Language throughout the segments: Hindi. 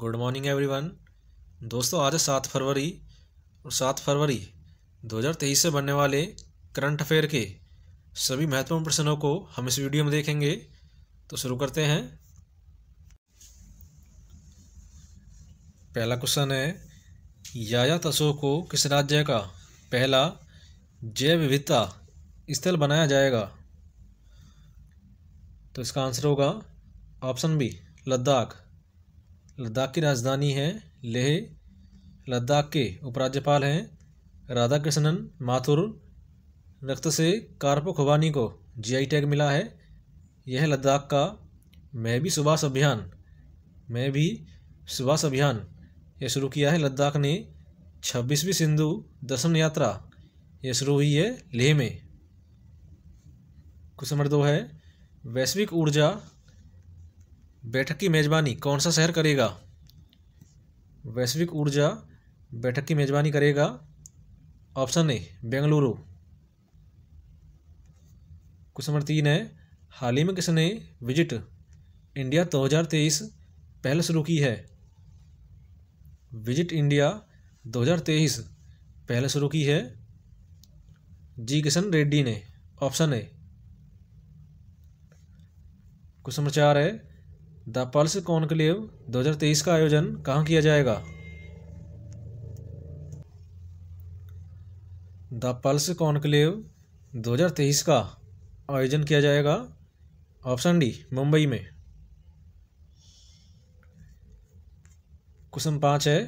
गुड मॉर्निंग एवरीवन दोस्तों आज सात फरवरी और सात फरवरी 2023 से बनने वाले करंट अफेयर के सभी महत्वपूर्ण प्रश्नों को हम इस वीडियो में देखेंगे तो शुरू करते हैं पहला क्वेश्चन है याया तसो को किस राज्य का पहला जैव विविधता स्थल बनाया जाएगा तो इसका आंसर होगा ऑप्शन बी लद्दाख लद्दाख की राजधानी है लेह लद्दाख के उपराज्यपाल हैं राधा कृष्णन माथुर रक्त से कार्पो खुबानी को जीआई टैग मिला है यह लद्दाख का मैं भी सुभाष अभियान मैं भी सुभाष अभियान यह शुरू किया है लद्दाख ने छब्बीसवीं सिंधु दशम यात्रा यह शुरू हुई है लेह में कुछ नंबर दो है वैश्विक ऊर्जा बैठक की मेज़बानी कौन सा शहर करेगा वैश्विक ऊर्जा बैठक की मेज़बानी करेगा option A Bengaluru question number तीन है हाल ही में किसने विजिट इंडिया 2023 पहले शुरू की है विजिट इंडिया 2023 पहले शुरू की है जी किशन रेड्डी ने ऑप्शन ए क्वेश्चन नंबर चार है द पल्स कॉन्क्लेव 2023 का आयोजन कहाँ किया जाएगा द पल्स कॉन्क्लेव 2023 का आयोजन किया जाएगा ऑप्शन डी मुंबई में क्वेश्चन पाँच है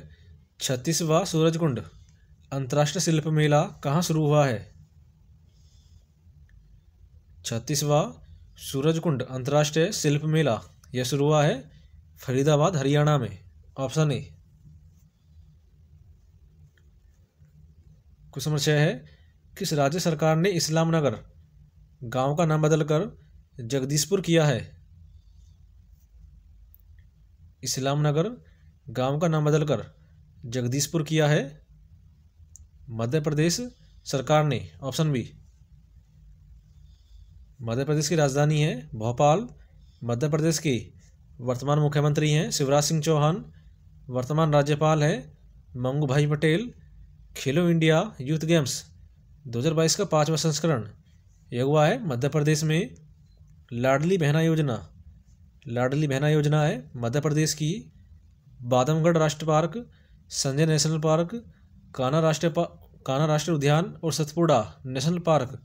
छत्तीसवा सूरजकुंड अंतर्राष्ट्रीय शिल्प मेला कहाँ शुरू हुआ है छत्तीसवा सूरजकुंड अंतर्राष्ट्रीय शिल्प मेला यह शुरू हुआ है फरीदाबाद हरियाणा में ऑप्शन ए क्वेश्चन नंबर छः है किस राज्य सरकार ने इस्लाम नगर गांव का नाम बदलकर जगदीशपुर किया है इस्लाम नगर गांव का नाम बदलकर जगदीशपुर किया है मध्य प्रदेश सरकार ने ऑप्शन बी मध्य प्रदेश की राजधानी है भोपाल मध्य प्रदेश की वर्तमान मुख्यमंत्री हैं शिवराज सिंह चौहान वर्तमान राज्यपाल हैं मंगू भाई पटेल खेलो इंडिया यूथ गेम्स 2022 का पाँचवा संस्करण यह हुआ है मध्य प्रदेश में लाडली बहना योजना लाडली बहना योजना है मध्य प्रदेश की बादमगढ़ राष्ट्रीय पार्क संजय नेशनल पार्क काना राष्ट्रीय पा काना राष्ट्रीय उद्यान और सतपुड़ा नेशनल पार्क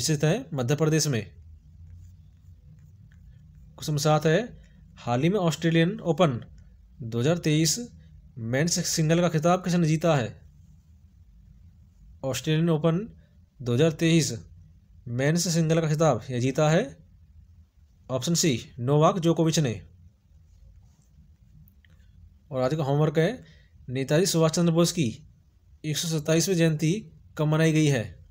स्थित है मध्य प्रदेश में क्वेश्चन सात है हाल ही में ऑस्ट्रेलियन ओपन 2023 मेंस सिंगल का खिताब किसने जीता है ऑस्ट्रेलियन ओपन 2023 मेंस सिंगल का खिताब यह जीता है ऑप्शन सी नोवाक जोकोविच ने और आज का होमवर्क है नेताजी सुभाष चंद्र बोस की एक सौ जयंती कब मनाई गई है